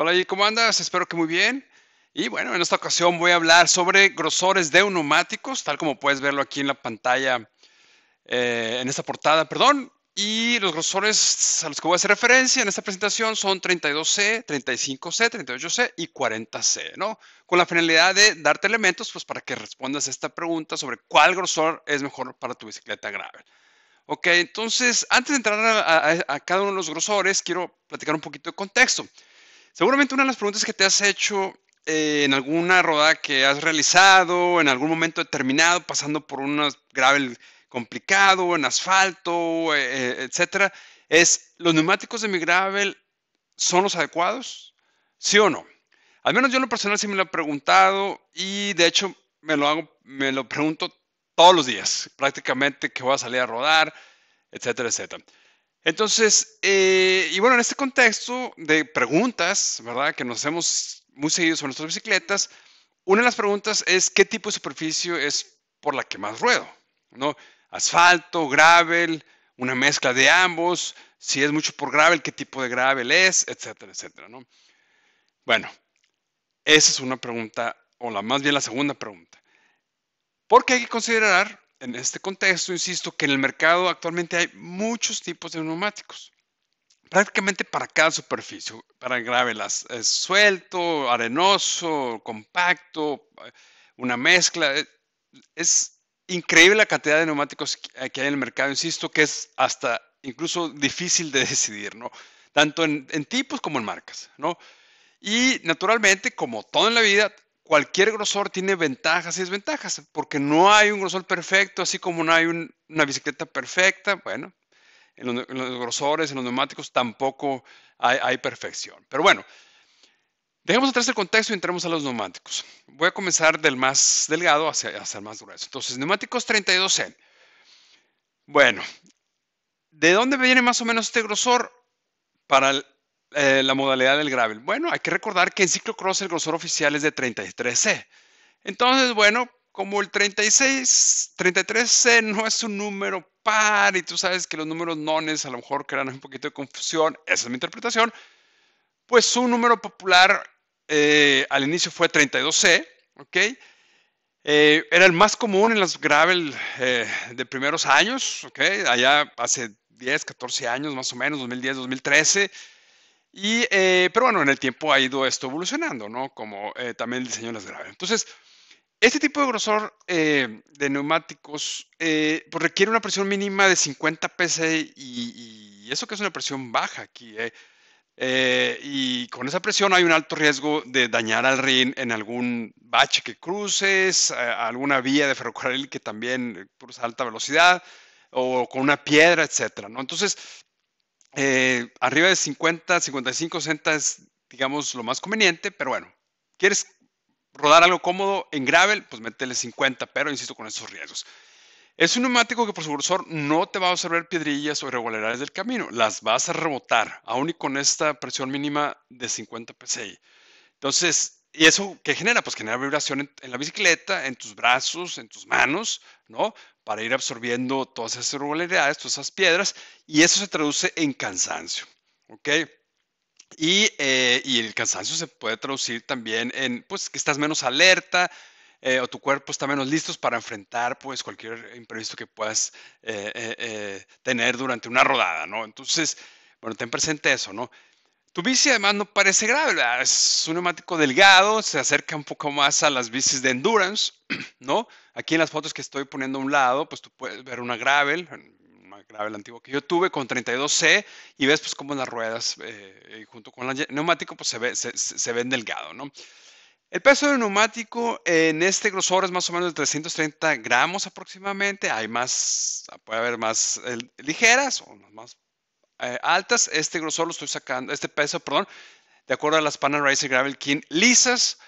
Hola, ¿y cómo andas? Espero que muy bien. Y bueno, en esta ocasión voy a hablar sobre grosores de neumáticos, tal como puedes verlo aquí en la pantalla, eh, en esta portada, perdón. Y los grosores a los que voy a hacer referencia en esta presentación son 32C, 35C, 38C y 40C, ¿no? Con la finalidad de darte elementos, pues para que respondas a esta pregunta sobre cuál grosor es mejor para tu bicicleta gravel. Ok, entonces, antes de entrar a cada uno de los grosores, quiero platicar un poquito de contexto. Seguramente una de las preguntas que te has hecho eh, en alguna rodada que has realizado, en algún momento determinado, pasando por un gravel complicado, en asfalto, eh, eh, etcétera, es: ¿los neumáticos de mi gravel son los adecuados? ¿Sí o no? Al menos yo en lo personal sí me lo he preguntado y de hecho me lo me lo pregunto todos los días, prácticamente que voy a salir a rodar, etcétera, etcétera. Entonces, eh, y bueno, en este contexto de preguntas, ¿verdad? Que nos hacemos muy seguidos con nuestras bicicletas, una de las preguntas es qué tipo de superficie es por la que más ruedo, ¿no? Asfalto, gravel, una mezcla de ambos, si es mucho por gravel, qué tipo de gravel es, etcétera, etcétera, ¿no? Bueno, esa es una pregunta, o la, más bien la segunda pregunta. Porque hay que considerar en este contexto, insisto, que en el mercado actualmente hay muchos tipos de neumáticos. Prácticamente para cada superficie, para es suelto, arenoso, compacto, eh, una mezcla. Eh, es increíble la cantidad de neumáticos que hay en el mercado, insisto, que es hasta incluso difícil de decidir, ¿no? Tanto en, en tipos como en marcas, ¿no? Y naturalmente, como todo en la vida, cualquier grosor tiene ventajas y desventajas, porque no hay un grosor perfecto, así como no hay una bicicleta perfecta. Bueno, en los, grosores, en los neumáticos tampoco hay, perfección. Pero bueno, dejemos atrás el contexto y entremos a los neumáticos. Voy a comenzar del más delgado hacia, hacia el más grueso. Entonces, neumáticos 32N. Bueno, ¿de dónde viene más o menos este grosor? Para el eh, la modalidad del gravel. Bueno, hay que recordar que en ciclocross el grosor oficial es de 33C. Entonces, bueno, como el 36, 33C no es un número par y tú sabes que los números nones a lo mejor crean un poquito de confusión, esa es mi interpretación, pues su número popular eh, al inicio fue 32C, ¿ok? Eh, era el más común en las gravel de primeros años, ¿ok? Allá hace 10, 14 años más o menos, 2010, 2013 y, eh, pero bueno, en el tiempo ha ido esto evolucionando, ¿no? Como eh, también el diseño de las Entonces, este tipo de grosor eh, de neumáticos pues requiere una presión mínima de 50 psi y, eso que es una presión baja aquí. y con esa presión hay un alto riesgo de dañar al rin en algún bache que cruces, alguna vía de ferrocarril que también cruza a alta velocidad o con una piedra, etcétera, ¿no? Entonces, eh, arriba de 50, 55, 60 es, digamos, lo más conveniente, pero bueno, ¿quieres rodar algo cómodo en gravel? Pues métele 50, pero insisto con esos riesgos. Es un neumático que por su grosor no te va a absorber piedrillas o irregularidades del camino, las vas a rebotar, aún y con esta presión mínima de 50 psi. Entonces, ¿Y eso qué genera? Pues genera vibración en, la bicicleta, en tus brazos, en tus manos, ¿no? Para ir absorbiendo todas esas irregularidades, todas esas piedras, y eso se traduce en cansancio, ¿ok? Y, eh, el cansancio se puede traducir también en, pues, que estás menos alerta, eh, o tu cuerpo está menos listo para enfrentar pues cualquier imprevisto que puedas eh, tener durante una rodada, ¿no? Entonces, bueno, ten presente eso, ¿no? Tu bici además no parece grave, es un neumático delgado, se acerca un poco más a las bicis de endurance, ¿no? Aquí en las fotos que estoy poniendo a un lado, pues tú puedes ver una gravel, una gravel antigua que yo tuve con 32C y ves pues cómo las ruedas eh, junto con el neumático pues se, ve, se, ven delgado, ¿no? El peso del neumático en este grosor es más o menos de 330 gramos aproximadamente. Hay más, puede haber más eh, ligeras o más eh, altas. Este grosor lo estoy sacando, este peso, perdón, de acuerdo a las Panaracer Gravel King lisas,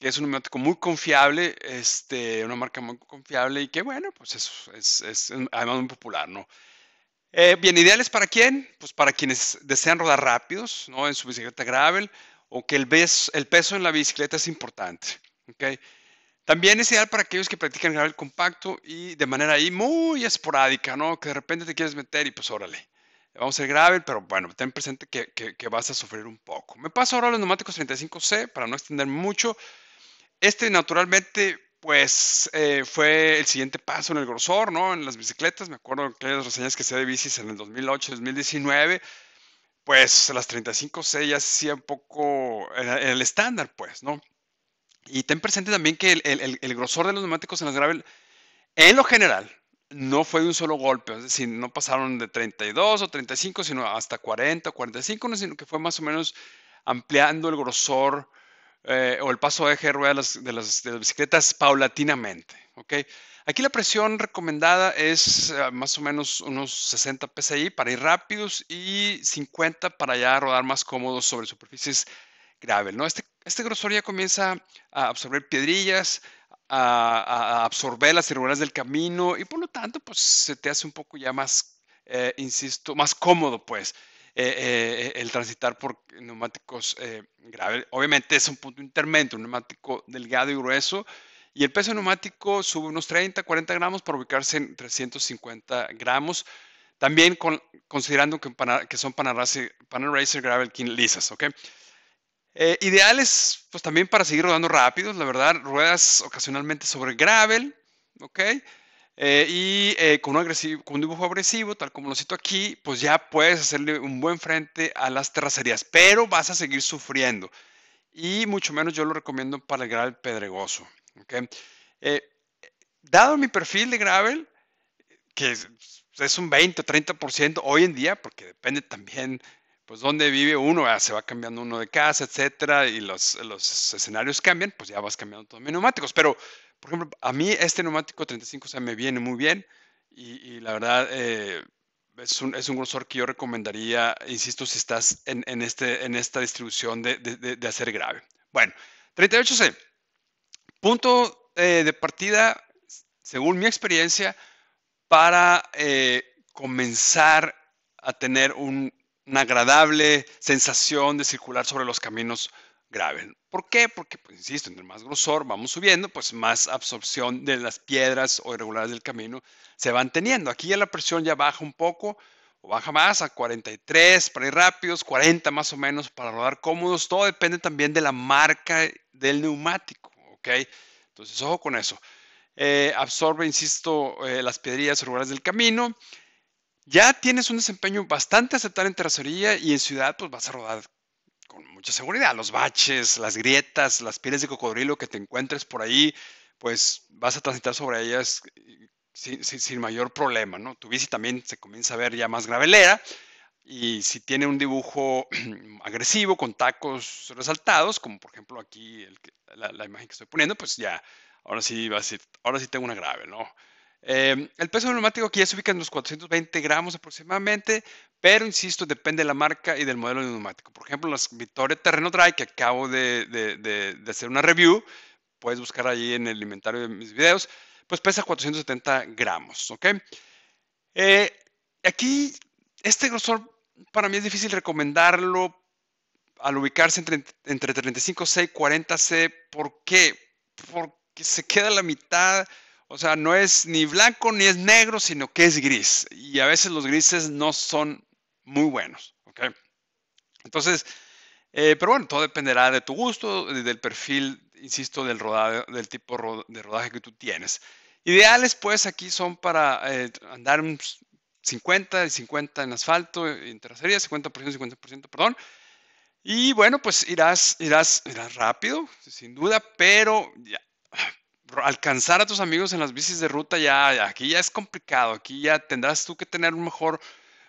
que es un neumático muy confiable, este, una marca muy confiable y que bueno, pues es, es, además muy popular, ¿no? Eh, bien, ideales para quién? Pues para quienes desean rodar rápidos, ¿no? En su bicicleta gravel o que el, el peso en la bicicleta es importante, ¿ok? También es ideal para aquellos que practican gravel compacto y de manera ahí muy esporádica, ¿no? Que de repente te quieres meter y pues órale vamos a ser gravel, pero bueno, ten presente que, que, vas a sufrir un poco. Me paso ahora a los neumáticos 35C para no extender mucho. Este naturalmente, pues eh, fue el siguiente paso en el grosor, ¿no? En las bicicletas, me acuerdo que las reseñas que hacía de bicis en el 2008, 2019, pues las 35C ya se hacía un poco el estándar, pues, ¿no? Y ten presente también que el, el, el grosor de los neumáticos en las gravel, en lo general, no fue de un solo golpe, es no pasaron de 32 o 35, sino hasta 40 o 45, sino que fue más o menos ampliando el grosor eh, o el paso de eje de rueda de las, bicicletas paulatinamente. Aquí la presión recomendada es eh, más o menos unos 60 psi para ir rápidos y 50 para ya rodar más cómodos sobre superficies gravel. ¿no? Este, este grosor ya comienza a absorber piedrillas, a, absorber las irregularidades del camino y por lo tanto, pues se te hace un poco ya más, eh, insisto, más cómodo, pues. Eh, eh, el transitar por neumáticos gravel, Obviamente es un punto intermedio, un neumático delgado y grueso, y el peso neumático sube unos 30, 40 gramos para ubicarse en 350 gramos. También considerando que, que son Panaracer Gravel King lisas, ¿ok? Eh, ideales, pues también para seguir rodando rápidos, la verdad, ruedas ocasionalmente sobre gravel, ¿ok? Eh, y eh, con, un con dibujo agresivo, tal como lo cito aquí, pues ya puedes hacerle un buen frente a las terracerías, pero vas a seguir sufriendo. Y mucho menos yo lo recomiendo para el gravel pedregoso. ok. dado mi perfil de gravel, que es, es un 20 o 30% hoy en día, porque depende también pues ¿dónde vive uno, ah, se va cambiando uno de casa, etcétera, y los, escenarios cambian, pues ya vas cambiando todos mis neumáticos. Pero, por ejemplo, a mí este neumático 35 se me viene muy bien y, la verdad eh, es, un, es grosor que yo recomendaría, insisto, si estás en, este, en esta distribución de, de, hacer grave. Bueno, 38C, punto eh, de partida, según mi experiencia, para eh, comenzar a tener un una agradable sensación de circular sobre los caminos graves. ¿Por qué? Porque, pues, insisto, entre más grosor vamos subiendo, pues más absorción de las piedras o irregulares del camino se van teniendo. Aquí ya la presión ya baja un poco, o baja más a 43 para ir rápidos, 40 más o menos para rodar cómodos. Todo depende también de la marca del neumático, ¿ok? Entonces, ojo con eso. Eh, absorbe, insisto, eh, las piedrillas irregulares del camino ya tienes un desempeño bastante aceptable en terracería y en ciudad, pues vas a rodar con mucha seguridad. Los baches, las grietas, las pieles de cocodrilo que te encuentres por ahí, pues vas a transitar sobre ellas eh, sin, mayor problema, ¿no? Tu bici también se comienza a ver ya más gravelera y si tiene un dibujo agresivo con tacos resaltados, como por ejemplo aquí la, imagen que estoy poniendo, pues ya, ahora sí, va a ser ahora sí tengo una grave, ¿no? Em, el peso neumático aquí ya se ubica en los 420 gramos aproximadamente, pero insisto, depende de la marca y del modelo de neumático. Por ejemplo, las Vittoria Terreno Dry, que acabo de, hacer una review, puedes buscar allí en el inventario de mis videos, pues pesa 470 gramos, eh, aquí, este grosor para mí es difícil recomendarlo al ubicarse entre, entre 35C y 40C. ¿Por qué? Porque se queda la mitad o sea, no es ni blanco ni es negro, sino que es gris. Y a veces los grises no son muy buenos. ¿okay? Entonces, eh, pero bueno, todo dependerá de tu gusto, del perfil, insisto, del, tipo de rodaje que tú tienes. Ideales, pues, aquí son para eh, andar 50 y 50 en asfalto, en terracería, 50%, 50%, perdón. Y bueno, pues irás, irás, irás rápido, sin duda, pero ya, alcanzar a tus amigos en las bicis de ruta ya, aquí ya es complicado, aquí ya tendrás tú que tener un mejor,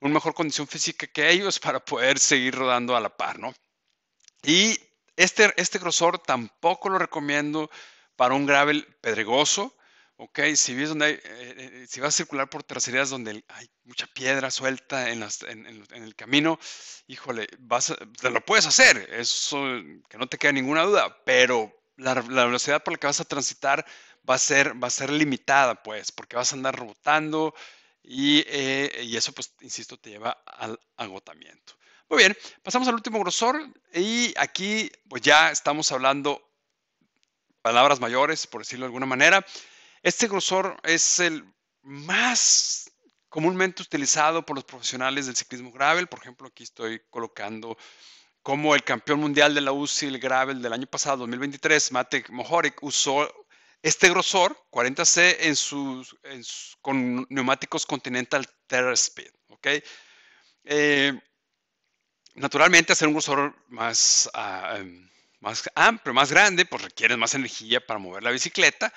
una mejor condición física que ellos para poder seguir rodando a la par, ¿no? Y este, este grosor tampoco lo recomiendo para un gravel pedregoso, ¿ok? Si, ves donde eh, eh, si vas a circular por traseras donde hay mucha piedra suelta en, en, el camino, híjole, vas te lo puedes hacer, eso que no te queda ninguna duda, pero la, velocidad por la que vas a transitar va a ser, va a ser limitada, pues, porque vas a andar rebotando y, eh, y eso, pues, insisto, te lleva al agotamiento. Muy bien, pasamos al último grosor y aquí, pues, ya estamos hablando palabras mayores, por decirlo de alguna manera. Este grosor es el más comúnmente utilizado por los profesionales del ciclismo gravel. Por ejemplo, aquí estoy colocando como el campeón mundial de la UCI, el gravel del año pasado, 2023, Matek Mohoric, usó este grosor, 40C, en sus, con neumáticos Continental Terra Speed. Eh, naturalmente, hacer un grosor más, ah, em, más amplio, más grande, pues requiere más energía para mover la bicicleta.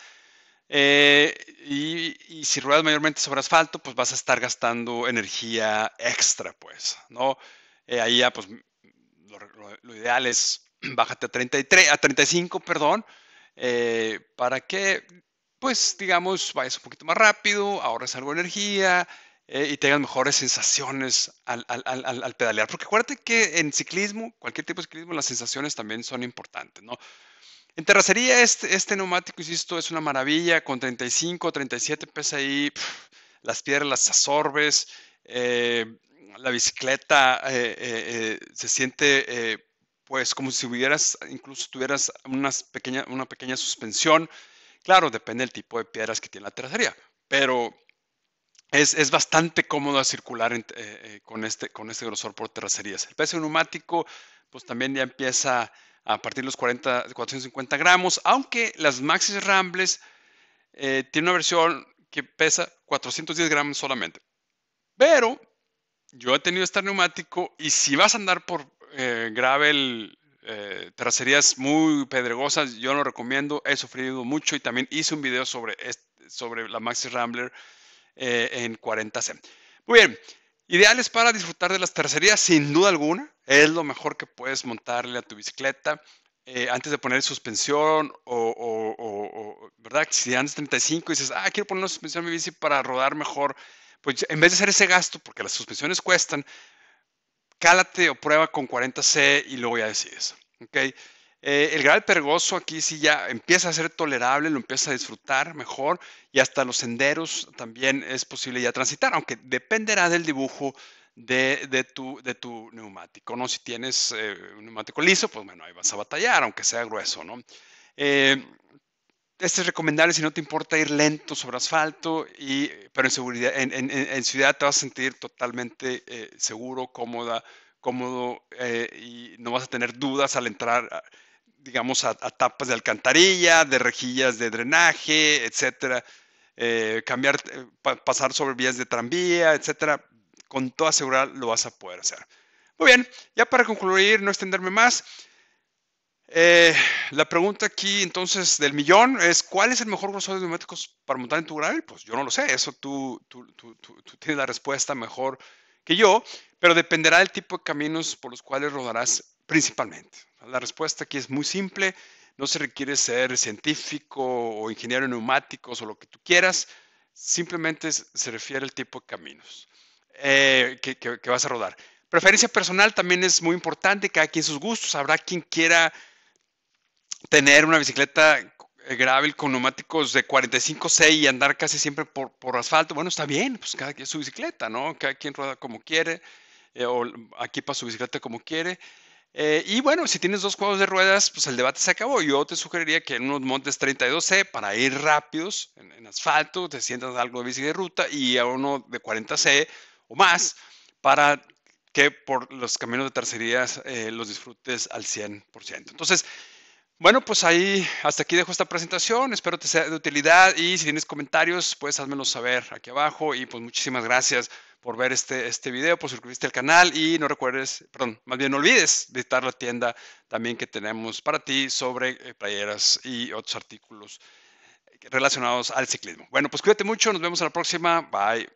Eh, y, si ruedas mayormente sobre asfalto, pues vas a estar gastando energía extra, pues, ¿no? Eh, ahí ya, pues, lo, ideal es bájate a 33, a 35, perdón, eh, para que, pues, digamos, vayas un poquito más rápido, ahorres algo de energía eh, y tengas mejores sensaciones al, al, al, al, pedalear. Porque acuérdate que en ciclismo, cualquier tipo de ciclismo, las sensaciones también son importantes, ¿no? En terracería, este, este neumático, insisto, es una maravilla, con 35, 37 PSI, y las piedras las absorbes, eh, la bicicleta eh, eh, eh, se siente pues como si hubieras, incluso tuvieras una pequeña suspensión. Claro, depende del tipo de piedras que tiene la terracería, pero es, es, bastante cómodo circular este, con, este, grosor por terracerías. El peso neumático, pues también ya empieza a partir de los 40, 450 gramos, aunque las Maxis Rambles tienen tiene una versión que pesa 410 gramos solamente. Pero yo he tenido este neumático y si vas a andar por eh, gravel, eh, muy pedregosas, yo lo recomiendo, he sufrido mucho y también hice un video sobre, la Maxi Rambler eh, en 40C. Muy bien, ideales para disfrutar de las terracerías, sin duda alguna, es lo mejor que puedes montarle a tu bicicleta. Eh, antes de poner suspensión o, o, o, o ¿verdad? Si andas 35 y dices, ah, quiero poner una suspensión a mi bici para rodar mejor pues en vez de hacer ese gasto, porque las suspensiones cuestan, cálate o prueba con 40C y luego ya decides. ¿okay? Eh, el grado pergoso aquí sí ya empieza a ser tolerable, lo empieza a disfrutar mejor y hasta los senderos también es posible ya transitar, aunque dependerá del dibujo de, tu, de tu, neumático, ¿no? Si tienes eh, un neumático liso, pues bueno, ahí vas a batallar, aunque sea grueso, ¿no? Eh, este es recomendable si no te importa ir lento sobre asfalto, y, pero en, seguridad, en, en, en ciudad te vas a sentir totalmente eh, seguro, cómoda, cómodo eh, y no vas a tener dudas al entrar, digamos, a, tapas de alcantarilla, de rejillas de drenaje, etcétera. Eh, cambiar, pasar sobre vías de tranvía, etcétera. Con toda seguridad lo vas a poder hacer. Muy bien, ya para concluir, no extenderme más. Eh, la pregunta aquí entonces del millón es, ¿cuál es el mejor grosor de neumáticos para montar en tu gravel? Pues yo no lo sé, eso tú, tú, tienes la respuesta mejor que yo, pero dependerá del tipo de caminos por los cuales rodarás principalmente. La respuesta aquí es muy simple, no se requiere ser científico o ingeniero de neumáticos o lo que tú quieras, simplemente se refiere al tipo de caminos eh, que vas a rodar. Preferencia personal también es muy importante, cada quien sus gustos, habrá quien quiera tener una bicicleta eh, gravel con neumáticos de 45C y andar casi siempre por, por asfalto, bueno, está bien, pues cada quien su bicicleta, ¿no? Cada quien rueda como quiere, eh, o aquí su bicicleta como quiere. Eh, y bueno, si tienes dos juegos de ruedas, pues el debate se acabó. Yo te sugeriría que en unos montes 32C, para ir rápidos, en, asfalto, te sientas algo de bici de ruta, y a uno de 40C o más, para que por los caminos de tercerías los disfrutes al 100%. Entonces, bueno, pues ahí hasta aquí dejo esta presentación. Espero te sea de utilidad y si tienes comentarios, pues házmelo saber aquí abajo. Y pues muchísimas gracias por ver este, este video, por suscribirte al canal y no recuerdes, perdón, más bien no olvides visitar la tienda también que tenemos para ti sobre eh, playeras y otros artículos relacionados al ciclismo. Bueno, pues cuídate mucho, nos vemos a la próxima. Bye.